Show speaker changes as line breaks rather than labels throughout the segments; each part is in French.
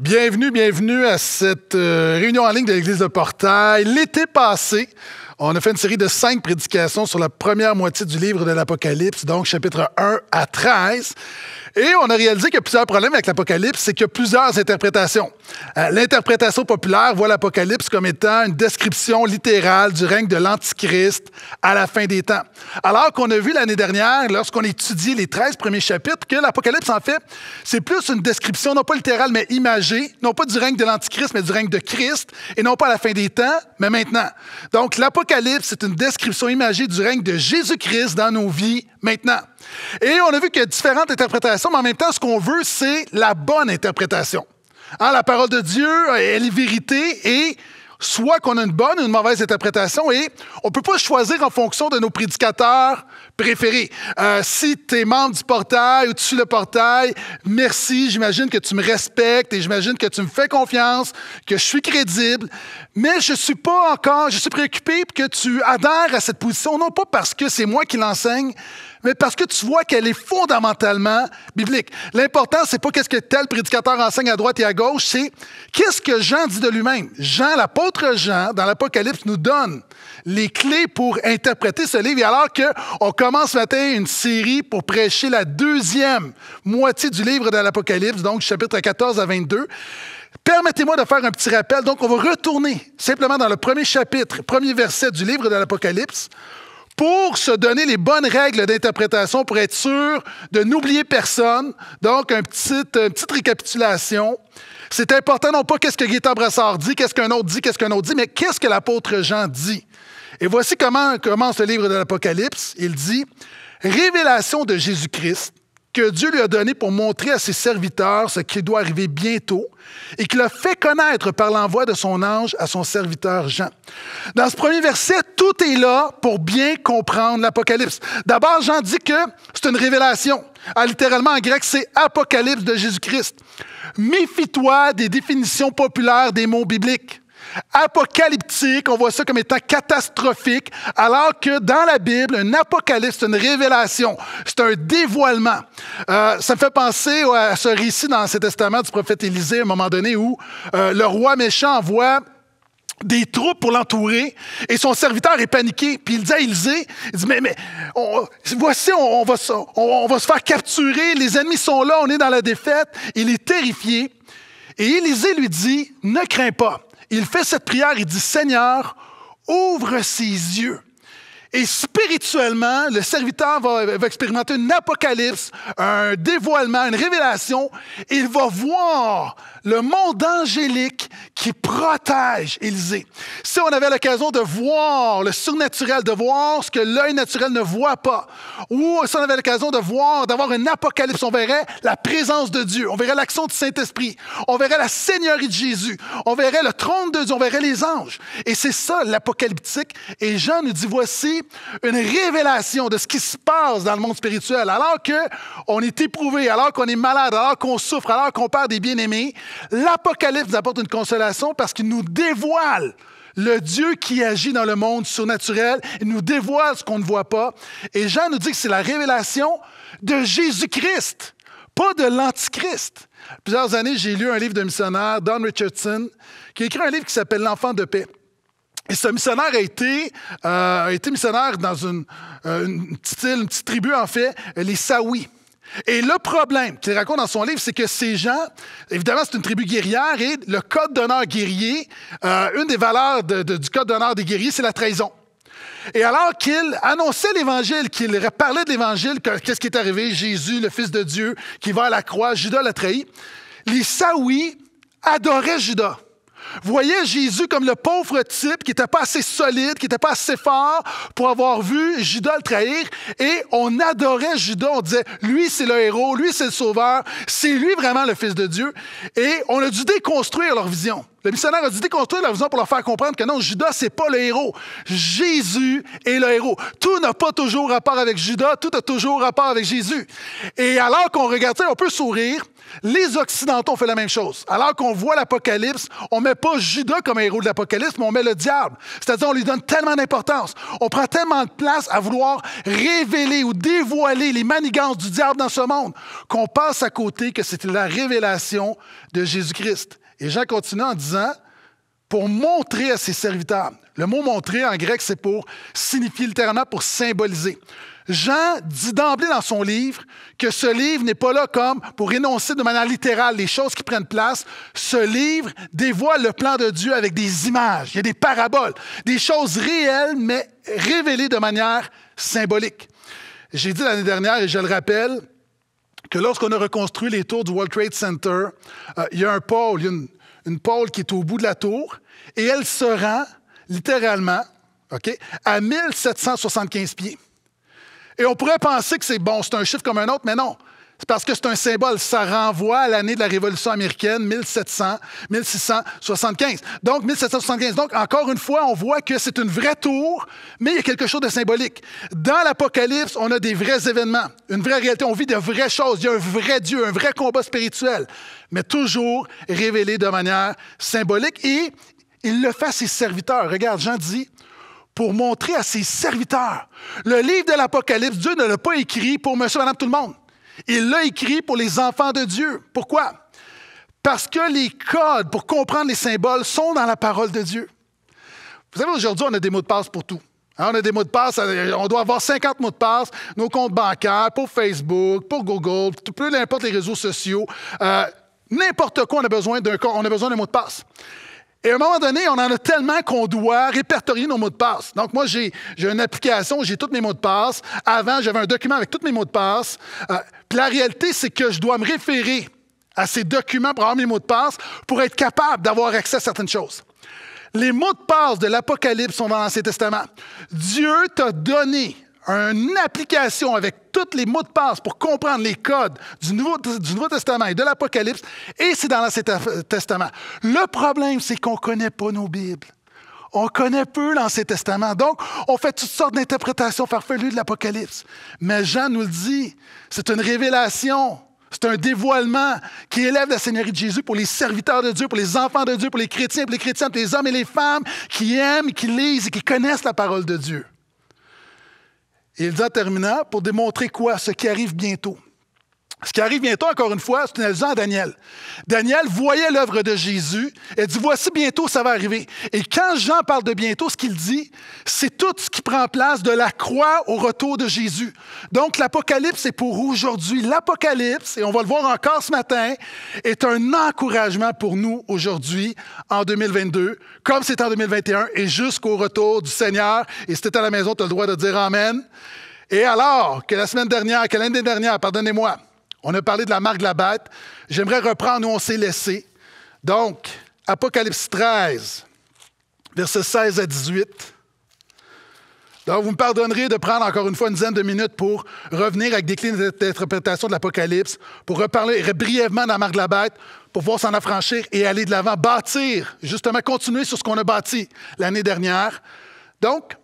Bienvenue, bienvenue à cette euh, réunion en ligne de l'Église de Portail. L'été passé, on a fait une série de cinq prédications sur la première moitié du livre de l'Apocalypse, donc chapitre 1 à 13. Et on a réalisé qu'il y a plusieurs problèmes avec l'Apocalypse, c'est qu'il y a plusieurs interprétations. Euh, l'interprétation populaire voit l'Apocalypse comme étant une description littérale du règne de l'Antichrist à la fin des temps. Alors qu'on a vu l'année dernière, lorsqu'on étudie les 13 premiers chapitres, que l'Apocalypse, en fait, c'est plus une description, non pas littérale, mais imaginaire, non pas du règne de l'Antichrist, mais du règne de Christ, et non pas à la fin des temps, mais maintenant. Donc l'Apocalypse, c'est une description imagée du règne de Jésus-Christ dans nos vies maintenant. Et on a vu qu'il y a différentes interprétations, mais en même temps, ce qu'on veut, c'est la bonne interprétation. Hein, la parole de Dieu, elle est vérité et soit qu'on a une bonne ou une mauvaise interprétation et on peut pas choisir en fonction de nos prédicateurs préférés. Euh, si tu es membre du portail ou tu suis le portail, merci, j'imagine que tu me respectes et j'imagine que tu me fais confiance, que je suis crédible, mais je suis pas encore, je suis préoccupé que tu adhères à cette position, non pas parce que c'est moi qui l'enseigne, mais parce que tu vois qu'elle est fondamentalement biblique. L'important, c'est pas qu'est-ce que tel prédicateur enseigne à droite et à gauche, c'est qu'est-ce que Jean dit de lui-même. Jean, l'apôtre Jean, dans l'Apocalypse, nous donne les clés pour interpréter ce livre. Et alors qu'on commence ce matin une série pour prêcher la deuxième moitié du livre de l'Apocalypse, donc chapitre 14 à 22, Permettez-moi de faire un petit rappel. Donc, on va retourner simplement dans le premier chapitre, premier verset du livre de l'Apocalypse pour se donner les bonnes règles d'interprétation, pour être sûr de n'oublier personne. Donc, une petite, petite récapitulation. C'est important non pas qu'est-ce que Guy Brassard dit, qu'est-ce qu'un autre dit, qu'est-ce qu'un autre dit, mais qu'est-ce que l'apôtre Jean dit. Et voici comment commence le livre de l'Apocalypse. Il dit, Révélation de Jésus-Christ, que Dieu lui a donné pour montrer à ses serviteurs ce qui doit arriver bientôt et qu'il a fait connaître par l'envoi de son ange à son serviteur Jean. Dans ce premier verset, tout est là pour bien comprendre l'Apocalypse. D'abord, Jean dit que c'est une révélation. Ah, littéralement, en grec, c'est Apocalypse de Jésus-Christ. Méfie-toi des définitions populaires des mots bibliques apocalyptique, on voit ça comme étant catastrophique, alors que dans la Bible, un apocalypse, c'est une révélation, c'est un dévoilement. Euh, ça me fait penser à ce récit dans cet Testament du prophète Élisée, à un moment donné, où euh, le roi méchant envoie des troupes pour l'entourer et son serviteur est paniqué. Puis il dit à Élisée, il dit, mais, mais voici, on, va, on va se faire capturer, les ennemis sont là, on est dans la défaite. Il est terrifié. Et Élisée lui dit, ne crains pas il fait cette prière, il dit, Seigneur, ouvre ses yeux. Et spirituellement, le serviteur va, expérimenter une apocalypse, un dévoilement, une révélation. Il va voir le monde angélique qui protège Élisée. Si on avait l'occasion de voir le surnaturel, de voir ce que l'œil naturel ne voit pas, ou si on avait l'occasion de voir, d'avoir un apocalypse, on verrait la présence de Dieu, on verrait l'action du Saint-Esprit, on verrait la Seigneurie de Jésus, on verrait le trône de Dieu, on verrait les anges. Et c'est ça l'apocalyptique. Et Jean nous dit, voici une révélation de ce qui se passe dans le monde spirituel. Alors qu'on est éprouvé, alors qu'on est malade, alors qu'on souffre, alors qu'on perd des bien-aimés, l'apocalypse nous apporte une consolation parce qu'il nous dévoile le Dieu qui agit dans le monde surnaturel. Il nous dévoile ce qu'on ne voit pas. Et Jean nous dit que c'est la révélation de Jésus-Christ, pas de l'Antichrist. Plusieurs années, j'ai lu un livre de missionnaire, Don Richardson, qui a écrit un livre qui s'appelle L'enfant de paix. Et ce missionnaire a été, euh, été missionnaire dans euh, une petite tribu en fait, les Saouis. Et le problème qu'il raconte dans son livre, c'est que ces gens, évidemment, c'est une tribu guerrière et le code d'honneur guerrier, euh, une des valeurs du code d'honneur des guerriers, c'est la trahison. Et alors qu'il annonçait l'Évangile, qu'il parlait de l'Évangile, qu'est-ce qui est arrivé, Jésus, le Fils de Dieu, qui va à la croix, Judas l'a trahi, les Saouis adoraient Judas voyez Jésus comme le pauvre type qui n'était pas assez solide, qui n'était pas assez fort pour avoir vu Judas le trahir. Et on adorait Judas. On disait, lui, c'est le héros, lui, c'est le sauveur, c'est lui vraiment le Fils de Dieu. Et on a dû déconstruire leur vision. Le missionnaire a dû déconstruire leur vision pour leur faire comprendre que non, Judas, c'est pas le héros. Jésus est le héros. Tout n'a pas toujours rapport avec Judas, tout a toujours rapport avec Jésus. Et alors qu'on regardait, on peut sourire, les Occidentaux ont fait la même chose. Alors qu'on voit l'Apocalypse, on ne met pas Judas comme héros de l'Apocalypse, mais on met le diable. C'est-à-dire, on lui donne tellement d'importance. On prend tellement de place à vouloir révéler ou dévoiler les manigances du diable dans ce monde qu'on passe à côté que c'était la révélation de Jésus-Christ. Et Jean continue en disant, pour montrer à ses serviteurs. Le mot montrer en grec, c'est pour signifier littéralement, pour symboliser. Jean dit d'emblée dans son livre que ce livre n'est pas là comme pour énoncer de manière littérale les choses qui prennent place. Ce livre dévoile le plan de Dieu avec des images, il y a des paraboles, des choses réelles mais révélées de manière symbolique. J'ai dit l'année dernière, et je le rappelle, que lorsqu'on a reconstruit les tours du World Trade Center, euh, il y a un pôle, une, pôle qui est au bout de la tour, et elle se rend littéralement OK, à 1775 pieds. Et on pourrait penser que c'est bon, c'est un chiffre comme un autre, mais non. C'est parce que c'est un symbole. Ça renvoie à l'année de la Révolution américaine, 1700, 1675. Donc, 1775. Donc, encore une fois, on voit que c'est une vraie tour, mais il y a quelque chose de symbolique. Dans l'Apocalypse, on a des vrais événements, une vraie réalité. On vit de vraies choses. Il y a un vrai Dieu, un vrai combat spirituel, mais toujours révélé de manière symbolique. Et il le fait à ses serviteurs. Regarde, Jean dit, pour montrer à ses serviteurs. Le livre de l'Apocalypse, Dieu ne l'a pas écrit pour monsieur, madame, tout le monde. Il l'a écrit pour les enfants de Dieu. Pourquoi? Parce que les codes pour comprendre les symboles sont dans la parole de Dieu. Vous savez, aujourd'hui, on a des mots de passe pour tout. Hein, on a des mots de passe, on doit avoir 50 mots de passe, nos comptes bancaires, pour Facebook, pour Google, tout, peu importe les réseaux sociaux. Euh, n'importe quoi, on a besoin d'un on a besoin d'un mot de passe. Et à un moment donné, on en a tellement qu'on doit répertorier nos mots de passe. Donc, moi, j'ai une application où j'ai tous mes mots de passe. Avant, j'avais un document avec tous mes mots de passe. Euh, puis la réalité, c'est que je dois me référer à ces documents pour avoir mes mots de passe pour être capable d'avoir accès à certaines choses. Les mots de passe de l'Apocalypse sont dans l'Ancien Testament. Dieu t'a donné une application avec tous les mots de passe pour comprendre les codes du Nouveau, Testament et de l'Apocalypse, et c'est dans l'Ancien Testament. Le problème, c'est qu'on ne connaît pas nos Bibles. On connaît peu l'Ancien Testament. Donc, on fait toutes sortes d'interprétations farfelues de l'Apocalypse. Mais Jean nous le dit, c'est une révélation. C'est un dévoilement qui élève la Seigneurie de Jésus pour les serviteurs de Dieu, pour les enfants de Dieu, pour les chrétiens, pour les chrétiens, pour les hommes et les femmes qui aiment, qui lisent et qui connaissent la parole de Dieu. Il dit en pour démontrer quoi? Ce qui arrive bientôt. Ce qui arrive bientôt, encore une fois, c'est une à Daniel. Daniel voyait l'œuvre de Jésus et dit, voici bientôt, ça va arriver. Et quand Jean parle de bientôt, ce qu'il dit, c'est tout ce qui prend place de la croix au retour de Jésus. Donc l'Apocalypse est pour aujourd'hui. L'Apocalypse, et on va le voir encore ce matin, est un encouragement pour nous aujourd'hui, en 2022, comme c'est en 2021, et jusqu'au retour du Seigneur. Et si tu à la maison, tu as le droit de dire Amen. Et alors que la semaine dernière, que l'année dernière, pardonnez-moi, on a parlé de la marque de la bête. J'aimerais reprendre où on s'est laissé. Donc, Apocalypse 13, versets 16 à 18. Donc, vous me pardonnerez de prendre encore une fois une dizaine de minutes pour revenir avec des clés d'interprétation de l'Apocalypse, pour reparler brièvement de la marque de la bête, pour pouvoir s'en affranchir et aller de l'avant, bâtir, justement continuer sur ce qu'on a bâti l'année dernière. Donc,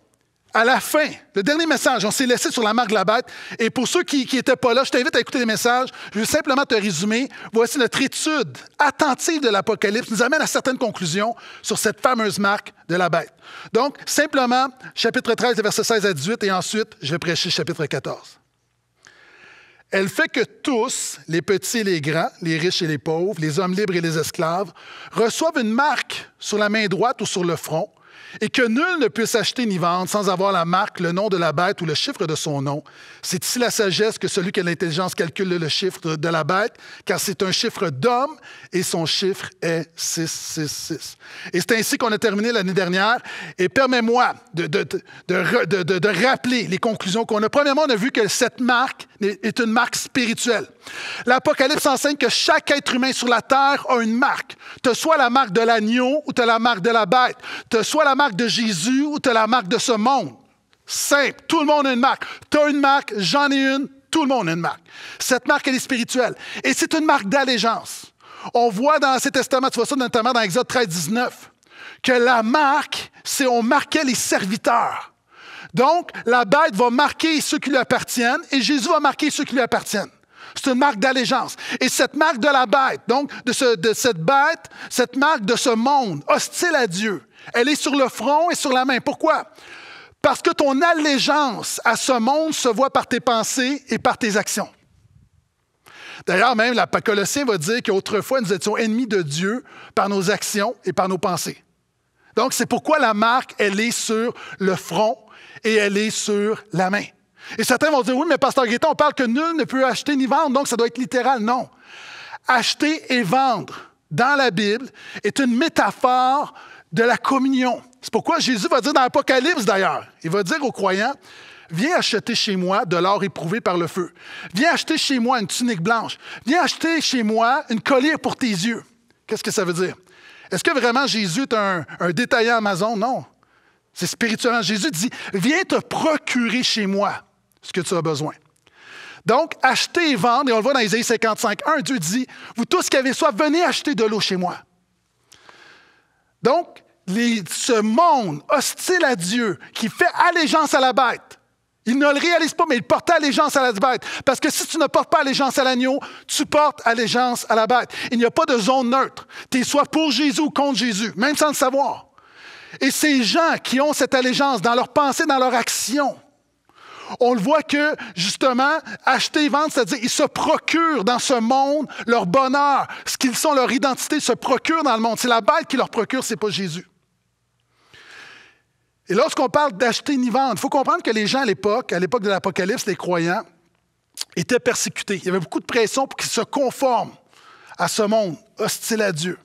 à la fin, le dernier message, on s'est laissé sur la marque de la bête. Et pour ceux qui n'étaient pas là, je t'invite à écouter les messages. Je vais simplement te résumer. Voici notre étude attentive de l'Apocalypse nous amène à certaines conclusions sur cette fameuse marque de la bête. Donc, simplement, chapitre 13, verset 16 à 18, et ensuite, je vais prêcher chapitre 14. Elle fait que tous, les petits et les grands, les riches et les pauvres, les hommes libres et les esclaves, reçoivent une marque sur la main droite ou sur le front et que nul ne puisse acheter ni vendre sans avoir la marque, le nom de la bête ou le chiffre de son nom. C'est ici la sagesse que celui qui a l'intelligence calcule le chiffre de la bête, car c'est un chiffre d'homme et son chiffre est 666. Et c'est ainsi qu'on a terminé l'année dernière. Et permets-moi de, de, rappeler les conclusions qu'on a. Premièrement, on a vu que cette marque est une marque spirituelle. L'Apocalypse enseigne que chaque être humain sur la terre a une marque. Tu soit la marque de l'agneau ou tu la marque de la bête. Tu soit la marque de Jésus ou tu la marque de ce monde. Simple. Tout le monde a une marque. Tu as une marque, j'en ai une, tout le monde a une marque. Cette marque, elle est spirituelle. Et c'est une marque d'allégeance. On voit dans cet Testament, tu vois ça notamment dans Exode 13, 19, que la marque, c'est on marquait les serviteurs. Donc, la bête va marquer ceux qui lui appartiennent et Jésus va marquer ceux qui lui appartiennent. C'est une marque d'allégeance. Et cette marque de la bête, donc de, cette bête, cette marque de ce monde hostile à Dieu, elle est sur le front et sur la main. Pourquoi? Parce que ton allégeance à ce monde se voit par tes pensées et par tes actions. D'ailleurs, même la Colossien va dire qu'autrefois, nous étions ennemis de Dieu par nos actions et par nos pensées. Donc, c'est pourquoi la marque, elle est sur le front et elle est sur la main. Et certains vont dire, oui, mais Pasteur Guetta on parle que nul ne peut acheter ni vendre, donc ça doit être littéral. Non. Acheter et vendre dans la Bible est une métaphore de la communion. C'est pourquoi Jésus va dire dans l'Apocalypse d'ailleurs, il va dire aux croyants, Viens acheter chez moi de l'or éprouvé par le feu. Viens acheter chez moi une tunique blanche. Viens acheter chez moi une colère pour tes yeux. Qu'est-ce que ça veut dire? Est-ce que vraiment Jésus est un, un détaillant Amazon? Non. C'est spirituellement. Jésus dit, viens te procurer chez moi ce que tu as besoin. Donc, acheter et vendre, et on le voit dans Isaïe 55, 1, Dieu dit, vous tous qui avez soif, venez acheter de l'eau chez moi. Donc, ce monde hostile à Dieu, qui fait allégeance à la bête, il ne le réalise pas, mais il porte allégeance à la bête. Parce que si tu ne portes pas allégeance à l'agneau, tu portes allégeance à la bête. Il n'y a pas de zone neutre. Tu es soit pour Jésus ou contre Jésus, même sans le savoir. Et ces gens qui ont cette allégeance dans leur pensée, dans leur action, on le voit que, justement, acheter et vendre, c'est-à-dire, ils se procurent dans ce monde leur bonheur. Ce qu'ils sont, leur identité, se procurent dans le monde. C'est la bête qui leur procure, c'est pas Jésus. Et lorsqu'on parle d'acheter ni vendre, il faut comprendre que les gens à l'époque, à l'époque de l'Apocalypse, les croyants, étaient persécutés. Il y avait beaucoup de pression pour qu'ils se conforment à ce monde hostile à Dieu.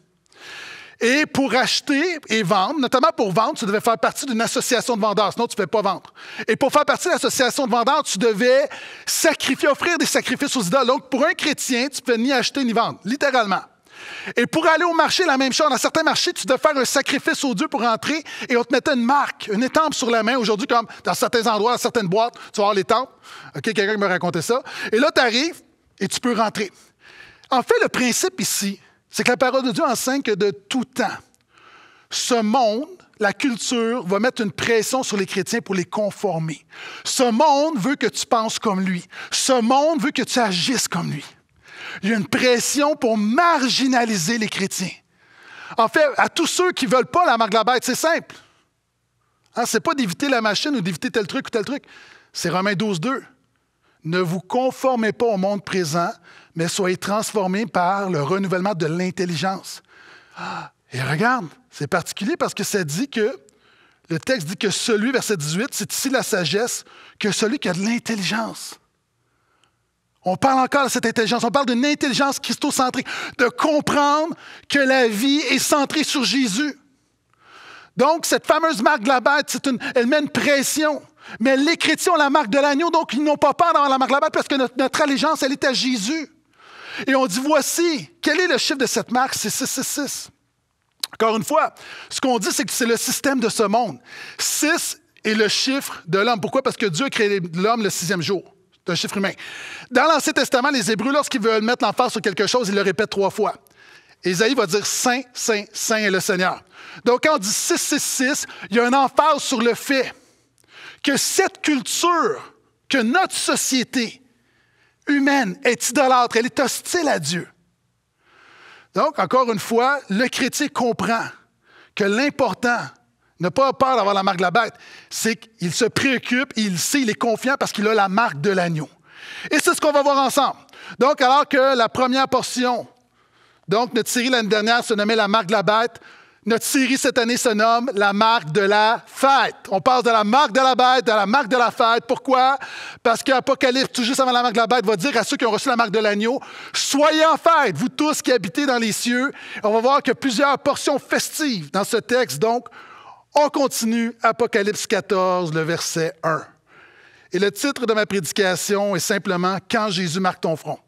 Et pour acheter et vendre, notamment pour vendre, tu devais faire partie d'une association de vendeurs, sinon tu ne pouvais pas vendre. Et pour faire partie de l'association de vendeurs, tu devais sacrifier, offrir des sacrifices aux idoles. Donc, pour un chrétien, tu ne pouvais ni acheter ni vendre, littéralement. Et pour aller au marché, la même chose. Dans certains marchés, tu devais faire un sacrifice aux dieux pour entrer et on te mettait une marque, une étampe sur la main. Aujourd'hui, comme dans certains endroits, dans certaines boîtes, tu vas avoir l'étampe. OK, quelqu'un me racontait ça. Et là, tu arrives et tu peux rentrer. En fait, le principe ici, c'est que la parole de Dieu enseigne que de tout temps, ce monde, la culture, va mettre une pression sur les chrétiens pour les conformer. Ce monde veut que tu penses comme lui. Ce monde veut que tu agisses comme lui. Il y a une pression pour marginaliser les chrétiens. En fait, à tous ceux qui ne veulent pas la marque de la bête, c'est simple. Hein, ce n'est pas d'éviter la machine ou d'éviter tel truc ou tel truc. C'est Romains 12, 2. Ne vous conformez pas au monde présent, mais soyez transformés par le renouvellement de l'intelligence. Ah, et regarde, c'est particulier parce que ça dit que, le texte dit que celui, verset 18, c'est ici la sagesse, que celui qui a de l'intelligence. On parle encore de cette intelligence, on parle d'une intelligence christo-centrée, de comprendre que la vie est centrée sur Jésus. Donc, cette fameuse marque de la bête, elle met une pression. Mais les chrétiens ont la marque de l'agneau, donc ils n'ont pas peur d'avoir la marque de la bête parce que notre, notre allégeance, elle est à Jésus. Et on dit, voici, quel est le chiffre de cette marque? C'est 666. Encore une fois, ce qu'on dit, c'est que c'est le système de ce monde. 6 est le chiffre de l'homme. Pourquoi? Parce que Dieu a créé l'homme le sixième jour. C'est un chiffre humain. Dans l'Ancien Testament, les Hébreux, lorsqu'ils veulent mettre l'emphase sur quelque chose, ils le répètent trois fois. Isaïe va dire Saint, Saint, Saint est le Seigneur. Donc, quand on dit 666, il y a un emphase sur le fait que cette culture, que notre société, humaine est idolâtre, elle est hostile à Dieu. Donc, encore une fois, le chrétien comprend que l'important, ne pas peur d'avoir la marque de la bête, c'est qu'il se préoccupe, il sait, il est confiant parce qu'il a la marque de l'agneau. Et c'est ce qu'on va voir ensemble. Donc, alors que la première portion, donc notre série l'année dernière se nommait La marque de la bête, notre série cette année se nomme La marque de la fête. On parle de la marque de la bête, de la marque de la fête. Pourquoi? Parce qu'Apocalypse, tout juste avant la marque de la bête, va dire à ceux qui ont reçu la marque de l'agneau, Soyez en fête, vous tous qui habitez dans les cieux. On va voir que plusieurs portions festives dans ce texte. Donc, on continue Apocalypse 14, le verset 1. Et le titre de ma prédication est simplement Quand Jésus marque ton front.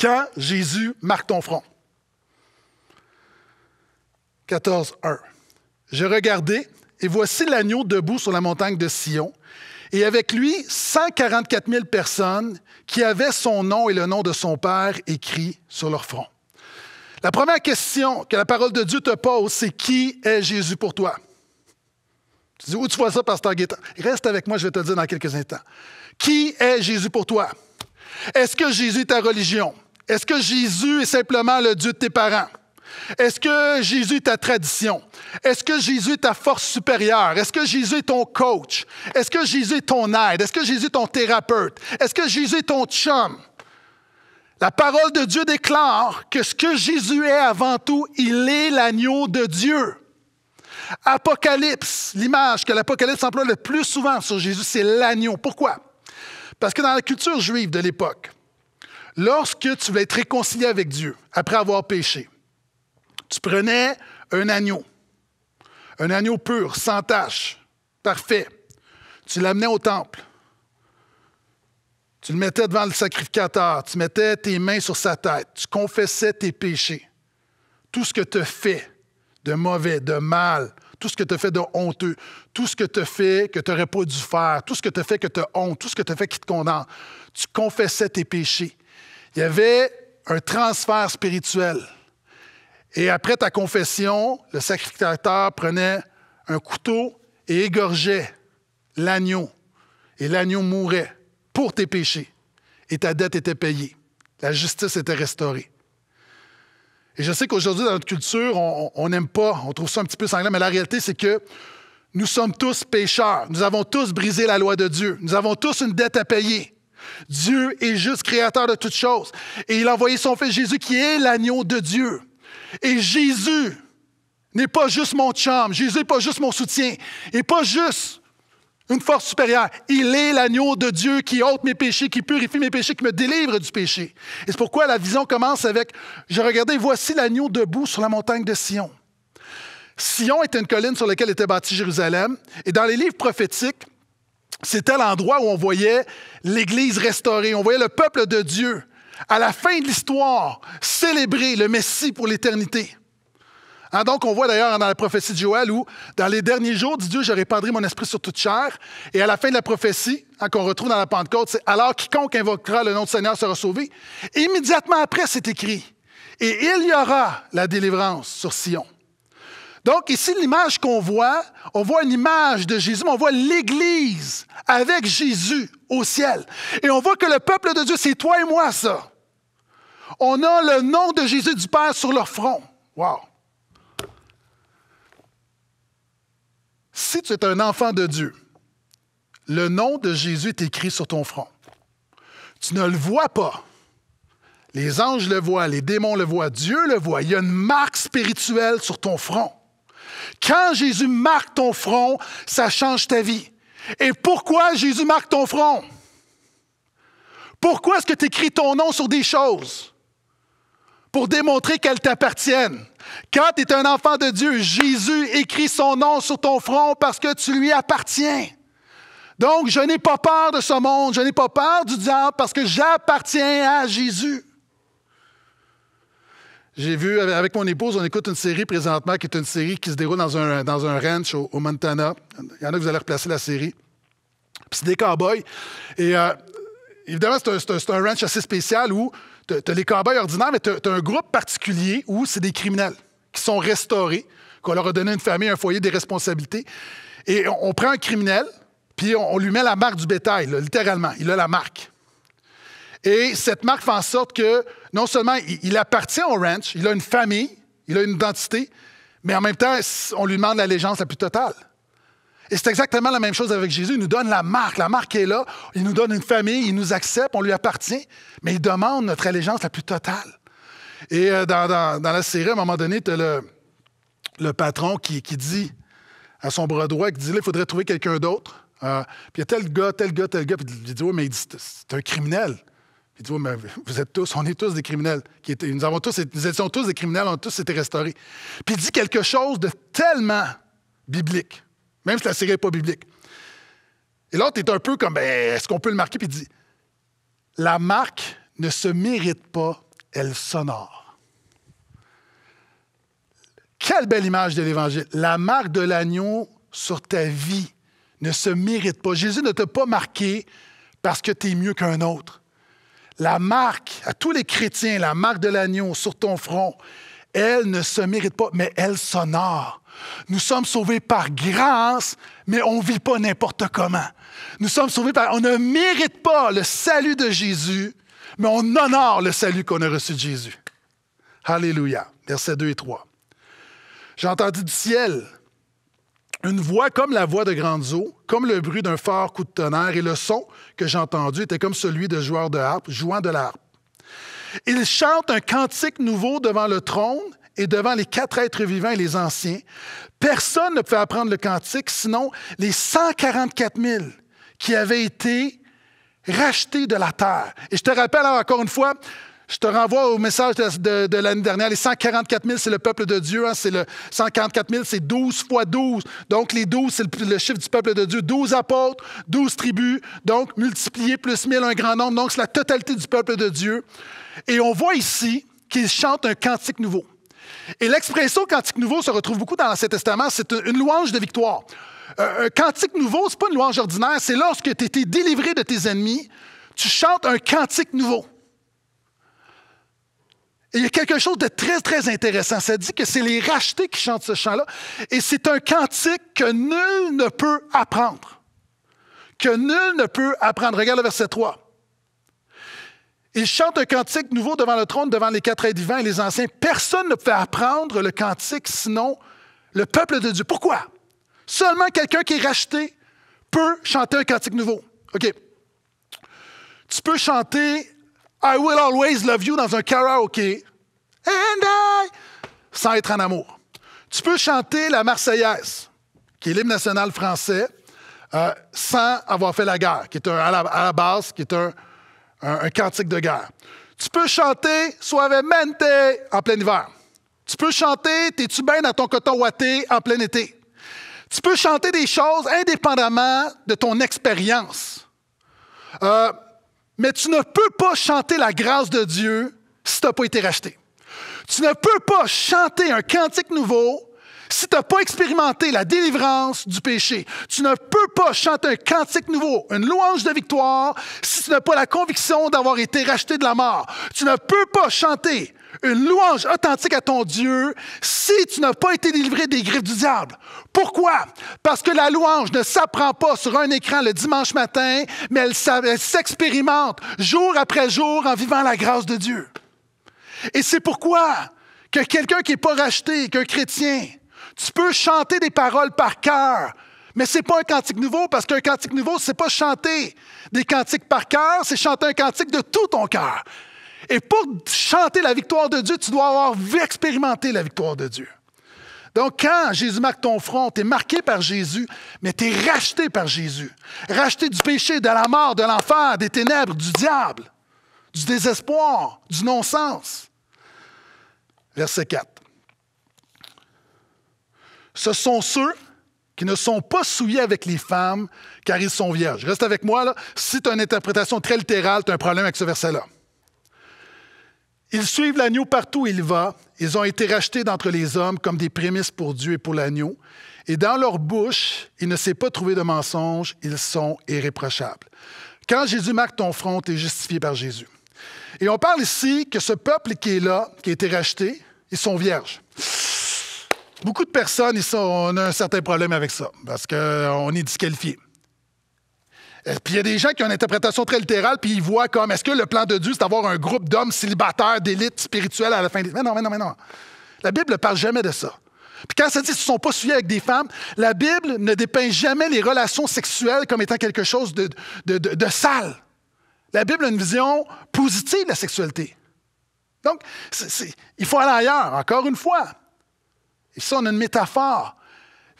Quand Jésus marque ton front. 14, 1. J'ai et voici l'agneau debout sur la montagne de Sion, et avec lui 144 000 personnes qui avaient son nom et le nom de son Père écrit sur leur front. La première question que la parole de Dieu te pose, c'est qui est Jésus pour toi? Tu dis, où tu vois ça, pasteur Guetta? Reste avec moi, je vais te le dire dans quelques instants. Qui est Jésus pour toi? Est-ce que Jésus est ta religion? Est-ce que Jésus est simplement le Dieu de tes parents? Est-ce que Jésus est ta tradition? Est-ce que Jésus est ta force supérieure? Est-ce que Jésus est ton coach? Est-ce que Jésus est ton aide? Est-ce que Jésus est ton thérapeute? Est-ce que Jésus est ton chum? La parole de Dieu déclare que ce que Jésus est avant tout, il est l'agneau de Dieu. Apocalypse, l'image que l'Apocalypse emploie le plus souvent sur Jésus, c'est l'agneau. Pourquoi? Parce que dans la culture juive de l'époque, lorsque tu veux être réconcilié avec Dieu après avoir péché, tu prenais un agneau, un agneau pur, sans tache, parfait. Tu l'amenais au temple. Tu le mettais devant le sacrificateur, tu mettais tes mains sur sa tête, tu confessais tes péchés, tout ce que tu fait de mauvais, de mal, tout ce que tu fait de honteux, tout ce que tu fait que tu n'aurais pas dû faire, tout ce que tu fait que tu honte, tout ce que tu fait qui te condamne. Tu confessais tes péchés. Il y avait un transfert spirituel. Et après ta confession, le sacrificateur prenait un couteau et égorgeait l'agneau. Et l'agneau mourait pour tes péchés. Et ta dette était payée. La justice était restaurée. Et je sais qu'aujourd'hui, dans notre culture, on n'aime pas, on trouve ça un petit peu sanglant, mais la réalité, c'est que nous sommes tous pécheurs. Nous avons tous brisé la loi de Dieu. Nous avons tous une dette à payer. Dieu est juste créateur de toutes choses. Et il a envoyé son Fils Jésus qui est l'agneau de Dieu. Et Jésus n'est pas juste mon charme, Jésus n'est pas juste mon soutien, il n'est pas juste une force supérieure. Il est l'agneau de Dieu qui ôte mes péchés, qui purifie mes péchés, qui me délivre du péché. Et c'est pourquoi la vision commence avec Je regardais, voici l'agneau debout sur la montagne de Sion. Sion était une colline sur laquelle était bâtie Jérusalem. Et dans les livres prophétiques, c'était l'endroit où on voyait l'Église restaurée, on voyait le peuple de Dieu à la fin de l'histoire, célébrer le Messie pour l'éternité. Hein, donc, on voit d'ailleurs dans la prophétie de Joël où, dans les derniers jours, dit Dieu, je répandrai mon esprit sur toute chair. Et à la fin de la prophétie, hein, qu'on retrouve dans la Pentecôte, c'est Alors quiconque invoquera le nom du Seigneur sera sauvé. immédiatement après, c'est écrit Et il y aura la délivrance sur Sion. Donc, ici, l'image qu'on voit, on voit une image de Jésus, mais on voit l'Église avec Jésus au ciel. Et on voit que le peuple de Dieu, c'est toi et moi, ça. On a le nom de Jésus du Père sur leur front. Wow! Si tu es un enfant de Dieu, le nom de Jésus est écrit sur ton front. Tu ne le vois pas. Les anges le voient, les démons le voient, Dieu le voit. Il y a une marque spirituelle sur ton front. Quand Jésus marque ton front, ça change ta vie. Et pourquoi Jésus marque ton front? Pourquoi est-ce que tu écris ton nom sur des choses? pour démontrer qu'elles t'appartiennent. Quand tu es un enfant de Dieu, Jésus écrit son nom sur ton front parce que tu lui appartiens. Donc, je n'ai pas peur de ce monde, je n'ai pas peur du diable parce que j'appartiens à Jésus. J'ai vu, avec mon épouse, on écoute une série présentement qui est une série qui se déroule dans un, dans un ranch au, Montana. Il y en a que vous allez replacer la série. c'est des cow Et euh, évidemment, c'est un, ranch assez spécial où tu as, les cowboys ordinaires, mais tu as, un groupe particulier où c'est des criminels qui sont restaurés, qu'on leur a donné une famille, un foyer, des responsabilités. Et on, prend un criminel, puis on, lui met la marque du bétail, littéralement. Il a la marque. Et cette marque fait en sorte que non seulement il appartient au ranch, il a une famille, il a une identité, mais en même temps, on lui demande l'allégeance la plus totale. Et c'est exactement la même chose avec Jésus. Il nous donne la marque. La marque est là. Il nous donne une famille. Il nous accepte. On lui appartient. Mais il demande notre allégeance la plus totale. Et euh, dans, la série, à un moment donné, tu as le, patron qui, dit à son bras droit, qui dit, il faudrait trouver quelqu'un d'autre. Euh, puis il y a tel gars, tel gars, tel gars. Puis il dit, oui, mais c'est un criminel. Il dit, oui, mais vous êtes tous, on est tous des criminels. nous, avons tous, nous étions tous des criminels, on a tous été restaurés. Puis il dit quelque chose de tellement biblique même si la série n'est pas biblique. Et l'autre est un peu comme, ben, est-ce qu'on peut le marquer? Puis il dit, la marque ne se mérite pas, elle s'honore. Quelle belle image de l'Évangile. La marque de l'agneau sur ta vie ne se mérite pas. Jésus ne t'a pas marqué parce que tu es mieux qu'un autre. La marque, à tous les chrétiens, la marque de l'agneau sur ton front, elle ne se mérite pas, mais elle s'honore. Nous sommes sauvés par grâce, mais on ne vit pas n'importe comment. Nous sommes sauvés par... On ne mérite pas le salut de Jésus, mais on honore le salut qu'on a reçu de Jésus. Alléluia. Versets 2 et 3. J'ai entendu du ciel une voix comme la voix de grandes eaux, comme le bruit d'un fort coup de tonnerre, et le son que j'ai entendu était comme celui de joueurs de harpe jouant de l'harpe. Ils chantent un cantique nouveau devant le trône et devant les quatre êtres vivants et les anciens. Personne ne pouvait apprendre le cantique, sinon les 144 000 qui avaient été rachetés de la terre. Et je te rappelle hein, encore une fois, je te renvoie au message de, l'année dernière. Les 144 000, c'est le peuple de Dieu. Hein, c'est le 144 000, c'est 12 fois 12. Donc, les 12, c'est le, le, chiffre du peuple de Dieu. 12 apôtres, 12 tribus. Donc, multiplié plus 1000, un grand nombre. Donc, c'est la totalité du peuple de Dieu. Et on voit ici qu'ils chantent un cantique nouveau. Et l'expression Cantique nouveau se retrouve beaucoup dans l'Ancien Testament. C'est une louange de victoire. Euh, un cantique nouveau, ce n'est pas une louange ordinaire, c'est lorsque tu as délivré de tes ennemis, tu chantes un cantique nouveau. Et il y a quelque chose de très, très intéressant. Ça dit que c'est les rachetés qui chantent ce chant-là. Et c'est un cantique que nul ne peut apprendre. Que nul ne peut apprendre. Regarde le verset 3. Il chantent un cantique nouveau devant le trône, devant les quatre êtres divins et les anciens. Personne ne peut apprendre le cantique sinon le peuple de Dieu. Pourquoi? Seulement quelqu'un qui est racheté peut chanter un cantique nouveau. OK. Tu peux chanter I Will Always Love You dans un karaoke « and I sans être en amour. Tu peux chanter la Marseillaise, qui est l'hymne national français, euh, sans avoir fait la guerre, qui est un, à, la, à la base, qui est un un, cantique de guerre. Tu peux chanter mente en plein hiver. Tu peux chanter T'es-tu bien dans ton coton ouaté en plein été. Tu peux chanter des choses indépendamment de ton expérience. Euh, mais tu ne peux pas chanter la grâce de Dieu si tu n'as pas été racheté. Tu ne peux pas chanter un cantique nouveau si tu n'as pas expérimenté la délivrance du péché, tu ne peux pas chanter un cantique nouveau, une louange de victoire, si tu n'as pas la conviction d'avoir été racheté de la mort. Tu ne peux pas chanter une louange authentique à ton Dieu si tu n'as pas été délivré des griffes du diable. Pourquoi? Parce que la louange ne s'apprend pas sur un écran le dimanche matin, mais elle s'expérimente jour après jour en vivant la grâce de Dieu. Et c'est pourquoi que quelqu'un qui n'est pas racheté, qu'un chrétien, tu peux chanter des paroles par cœur, mais ce n'est pas un cantique nouveau parce qu'un cantique nouveau, ce n'est pas chanter des cantiques par cœur, c'est chanter un cantique de tout ton cœur. Et pour chanter la victoire de Dieu, tu dois avoir expérimenté la victoire de Dieu. Donc, quand Jésus marque ton front, tu es marqué par Jésus, mais tu es racheté par Jésus. Racheté du péché, de la mort, de l'enfer, des ténèbres, du diable, du désespoir, du non-sens. Verset 4 ce sont ceux qui ne sont pas souillés avec les femmes car ils sont vierges. Reste avec moi, là. si tu as une interprétation très littérale, tu as un problème avec ce verset-là. Ils suivent l'agneau partout où il va. Ils ont été rachetés d'entre les hommes comme des prémices pour Dieu et pour l'agneau. Et dans leur bouche, il ne s'est pas trouvé de mensonge. Ils sont irréprochables. Quand Jésus marque ton front, tu es justifié par Jésus. Et on parle ici que ce peuple qui est là, qui a été racheté, ils sont vierges. Beaucoup de personnes, ils on a un certain problème avec ça, parce qu'on est disqualifié. Euh, puis il y a des gens qui ont une interprétation très littérale, puis ils voient comme est-ce que le plan de Dieu, c'est d'avoir un groupe d'hommes célibataires d'élite spirituelle à la fin des. Mais non, mais non, mais non. La Bible ne parle jamais de ça. Puis quand ça dit ne sont pas suivis avec des femmes, la Bible ne dépeint jamais les relations sexuelles comme étant quelque chose de, sale. La Bible a une vision positive de la sexualité. Donc, il faut aller ailleurs, encore une fois ça, on a une métaphore.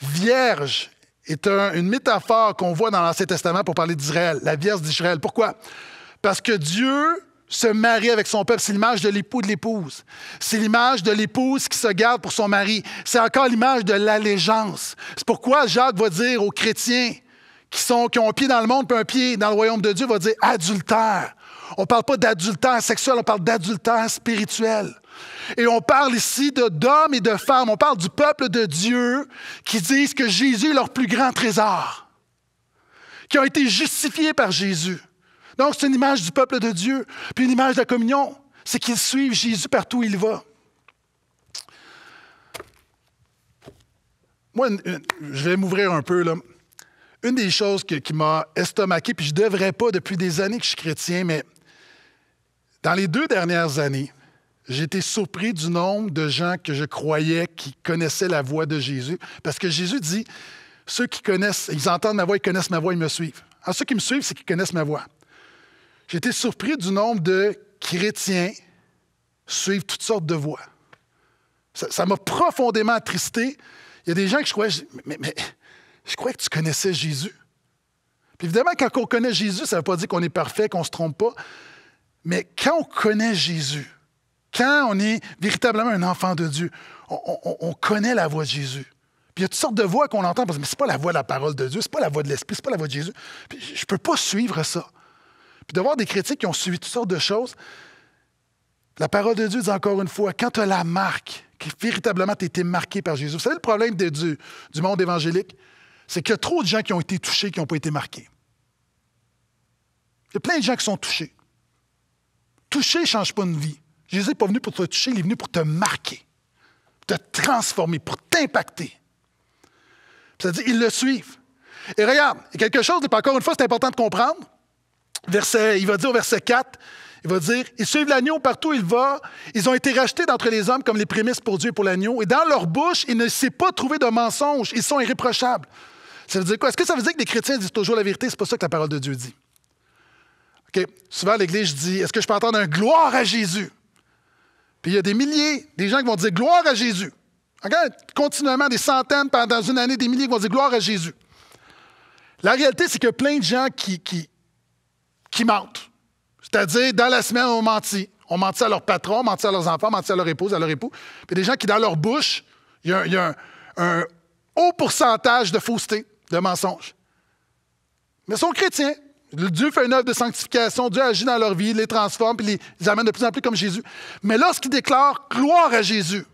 Vierge est une métaphore qu'on voit dans l'Ancien Testament pour parler d'Israël, la Vierge d'Israël. Pourquoi? Parce que Dieu se marie avec son peuple. C'est l'image de l'époux de l'épouse. C'est l'image de l'épouse qui se garde pour son mari. C'est encore l'image de l'allégeance. C'est pourquoi Jacques va dire aux chrétiens qui, sont, qui ont un pied dans le monde et un pied dans le royaume de Dieu, va dire adultère. On ne parle pas d'adultère sexuel, on parle d'adultère spirituel. Et on parle ici d'hommes et de femmes, on parle du peuple de Dieu qui disent que Jésus est leur plus grand trésor, qui ont été justifiés par Jésus. Donc c'est une image du peuple de Dieu, puis une image de la communion, c'est qu'ils suivent Jésus partout où il va. Moi, je vais m'ouvrir un peu là. Une des choses qui m'a estomaqué, puis je ne devrais pas depuis des années que je suis chrétien, mais dans les deux dernières années, J'étais surpris du nombre de gens que je croyais qui connaissaient la voix de Jésus. Parce que Jésus dit, ceux qui connaissent, ils entendent ma voix, ils connaissent ma voix, ils me suivent. Alors ceux qui me suivent, c'est qu'ils connaissent ma voix. J'étais surpris du nombre de chrétiens suivent toutes sortes de voix. Ça m'a profondément attristé. Il y a des gens que je croyais, mais, mais je croyais que tu connaissais Jésus. Puis évidemment, quand on connaît Jésus, ça ne veut pas dire qu'on est parfait, qu'on ne se trompe pas. Mais quand on connaît Jésus, quand on est véritablement un enfant de Dieu, on, connaît la voix de Jésus. Puis il y a toutes sortes de voix qu'on entend parce que c'est pas la voix de la parole de Dieu, c'est pas la voix de l'esprit, c'est pas la voix de Jésus. Puis je peux pas suivre ça. Puis de des critiques qui ont suivi toutes sortes de choses. La parole de Dieu dit encore une fois, quand tu as la marque, que véritablement tu as été marqué par Jésus. Vous savez, le problème du, du monde évangélique, c'est qu'il y a trop de gens qui ont été touchés, qui n'ont pas été marqués. Il y a plein de gens qui sont touchés. Toucher ne change pas une vie. Jésus n'est pas venu pour te toucher, il est venu pour te marquer, te transformer, pour t'impacter. C'est-à-dire, ils le suivent. Et regarde, il y a quelque chose, et encore une fois, c'est important de comprendre. Verset, il va dire au verset 4, il va dire Ils suivent l'agneau partout où il va. Ils ont été rachetés d'entre les hommes comme les prémices pour Dieu et pour l'agneau. Et dans leur bouche, il ne s'est pas trouvé de mensonge. Ils sont irréprochables. Ça veut dire quoi Est-ce que ça veut dire que les chrétiens disent toujours la vérité C'est pas ça que la parole de Dieu dit. Souvent, l'Église dit Est-ce que je peux entendre un gloire à Jésus puis il y a des milliers, des gens qui vont dire gloire à Jésus. Regarde, continuellement, des centaines pendant une année, des milliers qui vont dire gloire à Jésus. La réalité, c'est qu'il y a plein de gens qui, qui, mentent. C'est-à-dire, dans la semaine, on mentit. On mentit à leur patron, on mentit à leurs enfants, on mentit à leur épouse, à leur époux. Puis des gens qui, dans leur bouche, il y a, un, haut pourcentage de fausseté, de mensonges. Mais ils sont chrétiens. Dieu fait une œuvre de sanctification, Dieu agit dans leur vie, les transforme, puis les amène de plus en plus comme Jésus. Mais lorsqu'ils déclarent gloire à Jésus,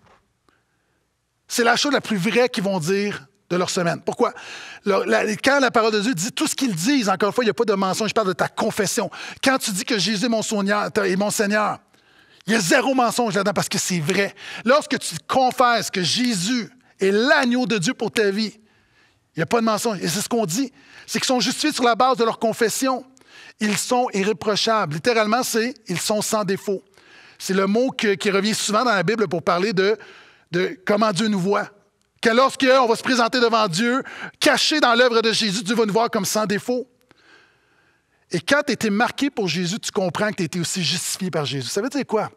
c'est la chose la plus vraie qu'ils vont dire de leur semaine. Pourquoi? quand la parole de Dieu dit tout ce qu'ils disent, encore une fois, il n'y a pas de mensonge, je parle de ta confession. Quand tu dis que Jésus est mon, mon Seigneur, il y a zéro mensonge là-dedans parce que c'est vrai. Lorsque tu confesses que Jésus est l'agneau de Dieu pour ta vie, il n'y a pas de mensonge. Et c'est ce qu'on dit. C'est qu'ils sont justifiés sur la base de leur confession. Ils sont irréprochables. Littéralement, c'est ils sont sans défaut. C'est le mot qui revient souvent dans la Bible pour parler de, comment Dieu nous voit. Que lorsqu'on va se présenter devant Dieu, caché dans l'œuvre de Jésus, Dieu va nous voir comme sans défaut. Et quand tu étais marqué pour Jésus, tu comprends que tu étais aussi justifié par Jésus. Ça veut dire quoi?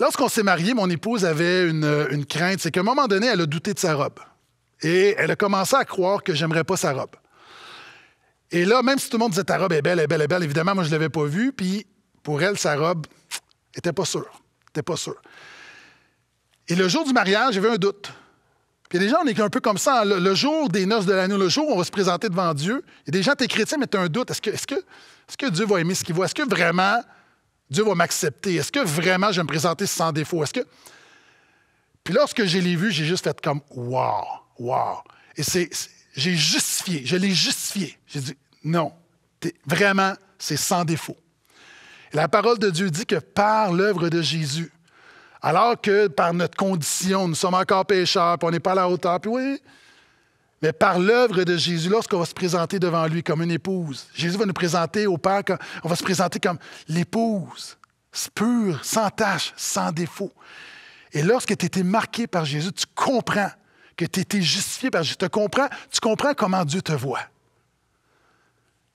Lorsqu'on s'est marié, mon épouse avait une crainte, c'est qu'à un moment donné, elle a douté de sa robe. Et elle a commencé à croire que j'aimerais pas sa robe. Et là, même si tout le monde disait ta robe est belle, est belle, est belle, évidemment, moi, je ne l'avais pas vue. Puis pour elle, sa robe était pas sûre. pas sûre. Et le jour du mariage, j'avais un doute. Puis il des gens, on est un peu comme ça. Hein. Le, jour des noces de l'agneau, le jour où on va se présenter devant Dieu, Et y a des gens, tu mais tu as un doute. Est-ce que, que, Dieu va aimer ce qu'il voit? Est-ce que vraiment Dieu va m'accepter? Est-ce que vraiment je vais me présenter sans défaut? Est-ce que. Puis lorsque je l'ai vu, j'ai juste fait comme Wow! wow. Et c'est, j'ai justifié, je l'ai justifié. J'ai dit, non, vraiment, c'est sans défaut. la parole de Dieu dit que par l'œuvre de Jésus, alors que par notre condition, nous sommes encore pécheurs, puis on n'est pas à la hauteur, puis oui, mais par l'œuvre de Jésus, lorsqu'on va se présenter devant lui comme une épouse, Jésus va nous présenter au Père, on va se présenter comme l'épouse, pure, sans tache, sans défaut. Et lorsque tu étais marqué par Jésus, tu comprends que tu étais justifié parce que je te comprends, tu comprends comment Dieu te voit.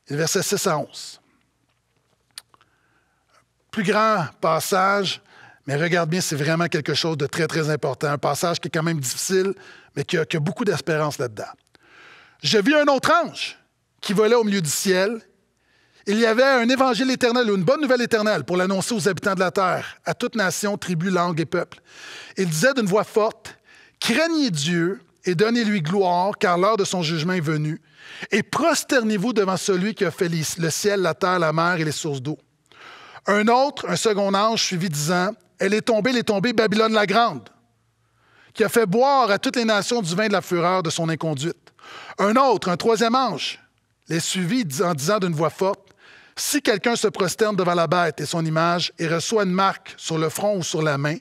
verset 6 à 11. Plus grand passage, mais regarde bien, c'est vraiment quelque chose de très, très important. Un passage qui est quand même difficile, mais qui a, beaucoup d'espérance là-dedans. Je vis un autre ange qui volait au milieu du ciel. Il y avait un évangile éternel ou une bonne nouvelle éternelle pour l'annoncer aux habitants de la terre, à toute nation, tribu, langue et peuple. Il disait d'une voix forte Craignez Dieu et donnez-lui gloire, car l'heure de son jugement est venue. Et prosternez-vous devant celui qui a fait le ciel, la terre, la mer et les sources d'eau. Un autre, un second ange, suivi disant Elle est tombée, elle est tombée, Babylone la Grande, qui a fait boire à toutes les nations du vin de la fureur de son inconduite. Un autre, un troisième ange, les suivit en disant d'une voix forte Si quelqu'un se prosterne devant la bête et son image et reçoit une marque sur le front ou sur la main,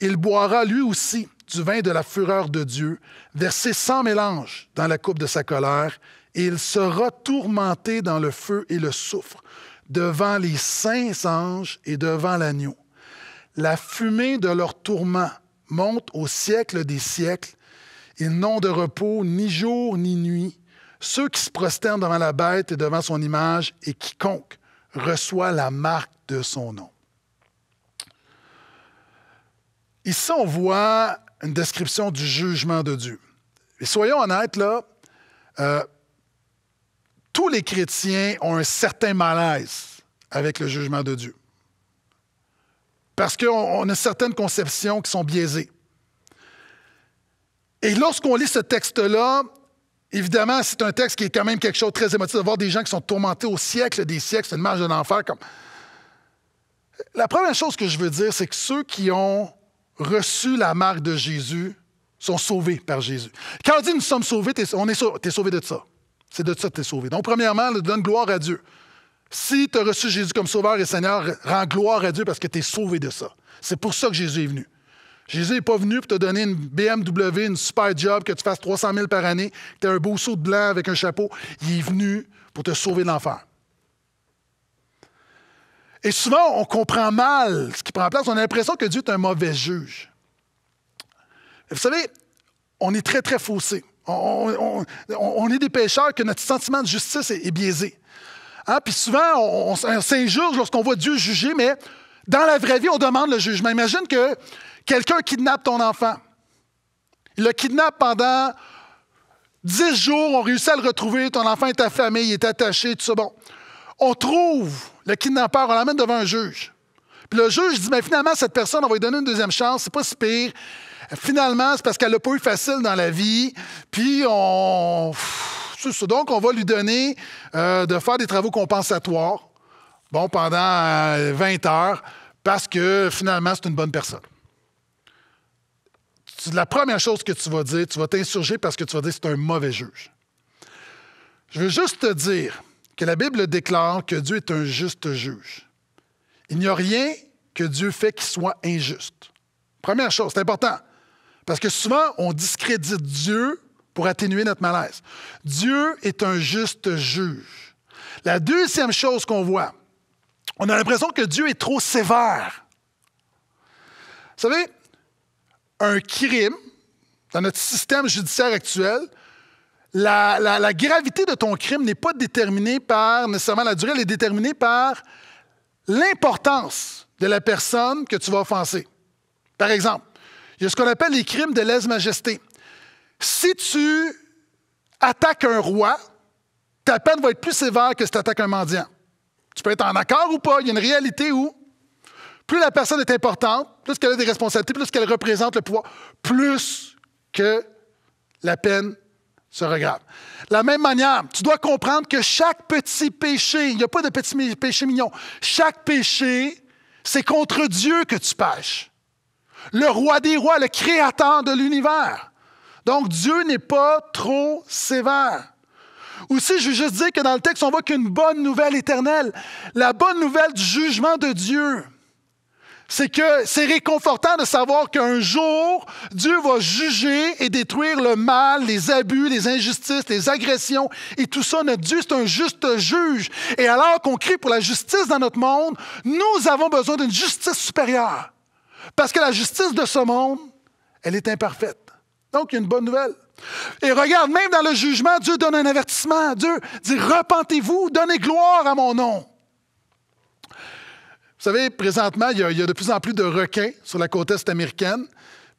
il boira lui aussi du vin de la fureur de Dieu, versé sans mélange dans la coupe de sa colère, et il sera tourmenté dans le feu et le soufre, devant les saints anges et devant l'agneau. La fumée de leur tourment monte au siècle des siècles. et n'ont de repos ni jour ni nuit. Ceux qui se prosternent devant la bête et devant son image, et quiconque reçoit la marque de son nom. Ici, on voit une description du jugement de Dieu. Et soyons honnêtes, là, euh, tous les chrétiens ont un certain malaise avec le jugement de Dieu. Parce qu'on a certaines conceptions qui sont biaisées. Et lorsqu'on lit ce texte-là, évidemment, c'est un texte qui est quand même quelque chose de très émotif, de voir des gens qui sont tourmentés au siècle des siècles, c'est une marge de l'enfer. Comme... La première chose que je veux dire, c'est que ceux qui ont reçu la marque de Jésus sont sauvés par Jésus. Quand on dit nous sommes sauvés, on est sauvé, es sauvé de ça. C'est de ça que tu es sauvé. Donc, premièrement, donne gloire à Dieu. Si tu as reçu Jésus comme sauveur et Seigneur, rends gloire à Dieu parce que tu es sauvé de ça. C'est pour ça que Jésus est venu. Jésus n'est pas venu pour te donner une BMW, une super job, que tu fasses 300 000 par année, que tu as un beau saut de blanc avec un chapeau. Il est venu pour te sauver de l'enfer. Et souvent, on comprend mal ce qui prend place. On a l'impression que Dieu est un mauvais juge. Vous savez, on est très, très faussé. On, est des pécheurs que notre sentiment de justice est, biaisé. Hein? Puis souvent, on, on s'injure lorsqu'on voit Dieu juger, mais dans la vraie vie, on demande le jugement. Imagine que quelqu'un kidnappe ton enfant. Il le kidnappe pendant dix jours, on réussit à le retrouver, ton enfant est famille il est attaché, tout ça. Bon, on trouve le kidnappeur, on l'amène devant un juge. Puis le juge dit, mais finalement, cette personne, on va lui donner une deuxième chance, c'est pas si pire. Finalement, c'est parce qu'elle n'a pas eu facile dans la vie. Puis on. Donc, on va lui donner euh, de faire des travaux compensatoires bon, pendant 20 euh, heures parce que finalement, c'est une bonne personne. La première chose que tu vas dire, tu vas t'insurger parce que tu vas dire que c'est un mauvais juge. Je veux juste te dire, que la Bible déclare que Dieu est un juste juge. Il n'y a rien que Dieu fait qui soit injuste. Première chose, c'est important. Parce que souvent, on discrédite Dieu pour atténuer notre malaise. Dieu est un juste juge. La deuxième chose qu'on voit, on a l'impression que Dieu est trop sévère. Vous savez, un crime, dans notre système judiciaire actuel, la, gravité de ton crime n'est pas déterminée par nécessairement la durée, elle est déterminée par l'importance de la personne que tu vas offenser. Par exemple, il y a ce qu'on appelle les crimes de lèse-majesté. Si tu attaques un roi, ta peine va être plus sévère que si tu attaques un mendiant. Tu peux être en accord ou pas, il y a une réalité où plus la personne est importante, plus qu'elle a des responsabilités, plus qu'elle représente le pouvoir, plus que la peine ça regarde. De la même manière, tu dois comprendre que chaque petit péché, il n'y a pas de petit péché mignon, chaque péché, c'est contre Dieu que tu pèches. Le roi des rois, le créateur de l'univers. Donc Dieu n'est pas trop sévère. Aussi, je veux juste dire que dans le texte, on voit qu'une bonne nouvelle éternelle, la bonne nouvelle du jugement de Dieu c'est que c'est réconfortant de savoir qu'un jour, Dieu va juger et détruire le mal, les abus, les injustices, les agressions et tout ça. Notre Dieu, c'est un juste juge. Et alors qu'on crie pour la justice dans notre monde, nous avons besoin d'une justice supérieure. Parce que la justice de ce monde, elle est imparfaite. Donc, il y a une bonne nouvelle. Et regarde, même dans le jugement, Dieu donne un avertissement. Dieu dit, repentez-vous, donnez gloire à mon nom. Vous savez, présentement, il y, a, de plus en plus de requins sur la côte est américaine.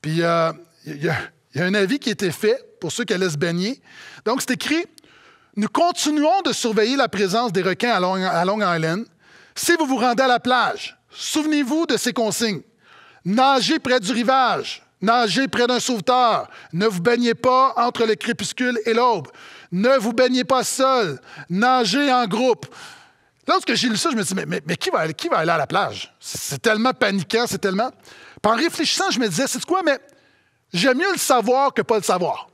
Puis euh, il, y a, un avis qui a été fait pour ceux qui allaient se baigner. Donc, c'est écrit Nous continuons de surveiller la présence des requins à Long, à Long Island. Si vous vous rendez à la plage, souvenez-vous de ces consignes. Nagez près du rivage. Nagez près d'un sauveteur. Ne vous baignez pas entre le crépuscule et l'aube. Ne vous baignez pas seul. Nagez en groupe. Lorsque j'ai lu ça, je me suis mais, qui, va aller, à la plage? C'est tellement paniquant, c'est tellement. Puis en réfléchissant, je me disais, c'est quoi, mais j'aime mieux le savoir que pas le savoir.